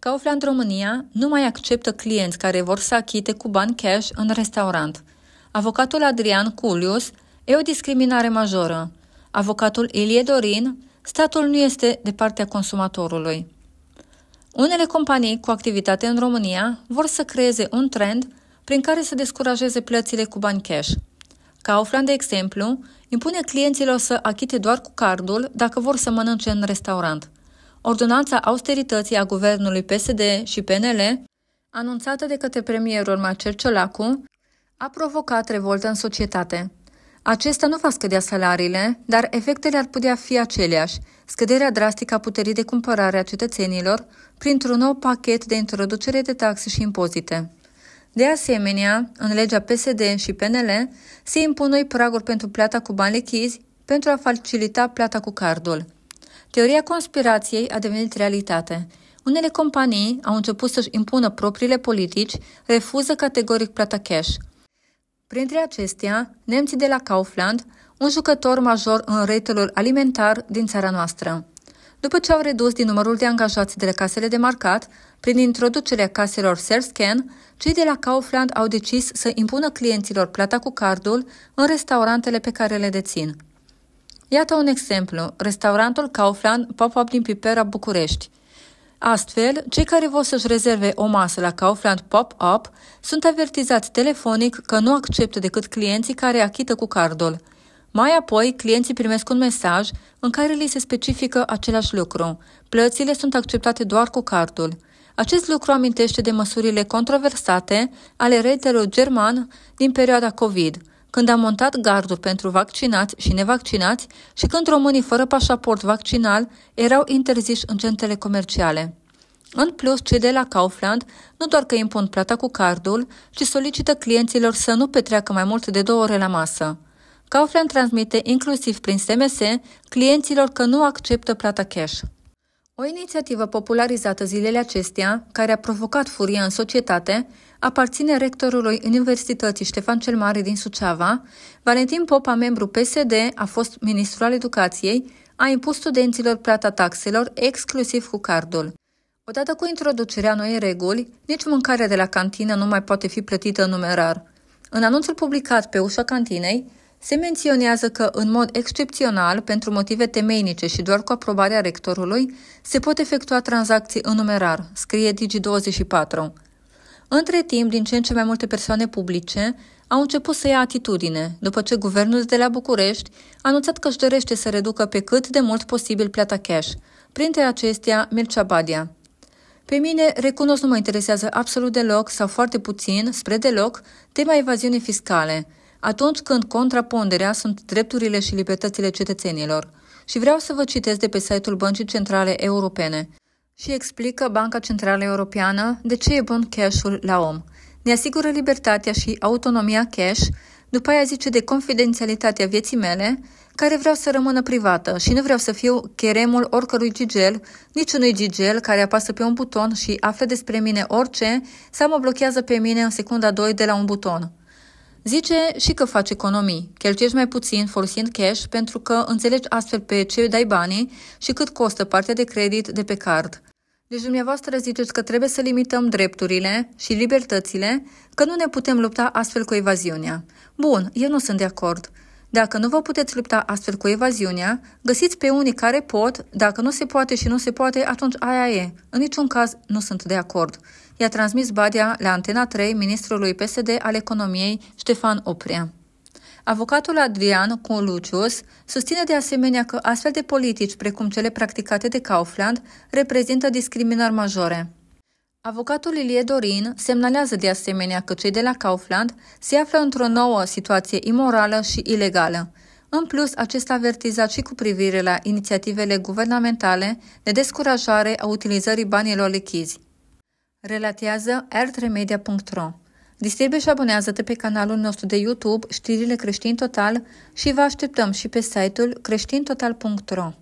Kaufland România nu mai acceptă clienți care vor să achite cu bani cash în restaurant. Avocatul Adrian Culius e o discriminare majoră. Avocatul Ilie Dorin, statul nu este de partea consumatorului. Unele companii cu activitate în România vor să creeze un trend prin care să descurajeze plățile cu bani cash. Kaufland, de exemplu, impune clienților să achite doar cu cardul dacă vor să mănânce în restaurant – ordonanța austerității a guvernului PSD și PNL, anunțată de către premierul Marcel Ciolacu, a provocat revoltă în societate. Acesta nu va scădea salariile, dar efectele ar putea fi aceleași, scăderea drastică a puterii de cumpărare a cetățenilor printr-un nou pachet de introducere de taxe și impozite. De asemenea, în legea PSD și PNL se impun noi praguri pentru plata cu bani lichizi pentru a facilita plata cu cardul. Teoria conspirației a devenit realitate. Unele companii au început să-și impună propriile politici, refuză categoric plata cash. Printre acestea, nemții de la Kaufland, un jucător major în retailul alimentar din țara noastră. După ce au redus din numărul de angajați de la casele de marcat, prin introducerea caselor self-scan, cei de la Kaufland au decis să impună clienților plata cu cardul în restaurantele pe care le dețin. Iată un exemplu, restaurantul Kaufland Pop-Up din Pipera București. Astfel, cei care vor să-și rezerve o masă la Kaufland Pop-Up sunt avertizați telefonic că nu acceptă decât clienții care achită cu cardul. Mai apoi, clienții primesc un mesaj în care li se specifică același lucru. Plățile sunt acceptate doar cu cardul. Acest lucru amintește de măsurile controversate ale retelor german din perioada COVID – când a montat garduri pentru vaccinați și nevaccinați și când românii fără pașaport vaccinal erau interziși în centrele comerciale. În plus, cei de la Kaufland nu doar că impun plata cu cardul, ci solicită clienților să nu petreacă mai mult de două ore la masă. Kaufland transmite inclusiv prin SMS clienților că nu acceptă plata cash. O inițiativă popularizată zilele acestea, care a provocat furia în societate, aparține rectorului Universității Ștefan cel Mare din Suceava. Valentin Popa, membru PSD, a fost ministru al educației, a impus studenților plata taxelor exclusiv cu cardul. Odată cu introducerea noii reguli, nici mâncarea de la cantină nu mai poate fi plătită în numerar. În anunțul publicat pe ușa cantinei, se menționează că, în mod excepțional, pentru motive temeinice și doar cu aprobarea rectorului, se pot efectua tranzacții în numerar, scrie Digi24. Între timp, din ce în ce mai multe persoane publice au început să ia atitudine, după ce guvernul de la București a anunțat că își dorește să reducă pe cât de mult posibil plata cash, printre acestea Mircea Badia. Pe mine, recunosc, nu mă interesează absolut deloc sau foarte puțin, spre deloc, tema evaziunii fiscale – atunci când contraponderea sunt drepturile și libertățile cetățenilor. Și vreau să vă citesc de pe site-ul Băncii Centrale Europene și explică Banca Centrală Europeană de ce e bun cash-ul la om. Ne asigură libertatea și autonomia cash, după aia zice de confidențialitatea vieții mele, care vreau să rămână privată și nu vreau să fiu cheremul oricărui gigel, niciunui gigel care apasă pe un buton și află despre mine orice sau mă blochează pe mine în secunda 2 de la un buton. Zice și că faci economii, cheltuiești mai puțin folosind cash pentru că înțelegi astfel pe ce dai banii și cât costă partea de credit de pe card. Deci dumneavoastră ziceți că trebuie să limităm drepturile și libertățile, că nu ne putem lupta astfel cu evaziunea. Bun, eu nu sunt de acord. Dacă nu vă puteți lupta astfel cu evaziunea, găsiți pe unii care pot, dacă nu se poate și nu se poate, atunci aia e. În niciun caz nu sunt de acord. I-a transmis Badia la Antena 3 ministrului PSD al economiei Ștefan Oprea. Avocatul Adrian Colucius susține de asemenea că astfel de politici, precum cele practicate de Kaufland, reprezintă discriminări majore. Avocatul Ilie Dorin semnalează de asemenea că cei de la Kaufland se află într-o nouă situație imorală și ilegală. În plus, acesta avertiza și cu privire la inițiativele guvernamentale de descurajare a utilizării banilor lichizi. Relatează r3media.ro Distribuie și abonează-te pe canalul nostru de YouTube Știrile Creștin Total și vă așteptăm și pe site-ul creștintotal.ro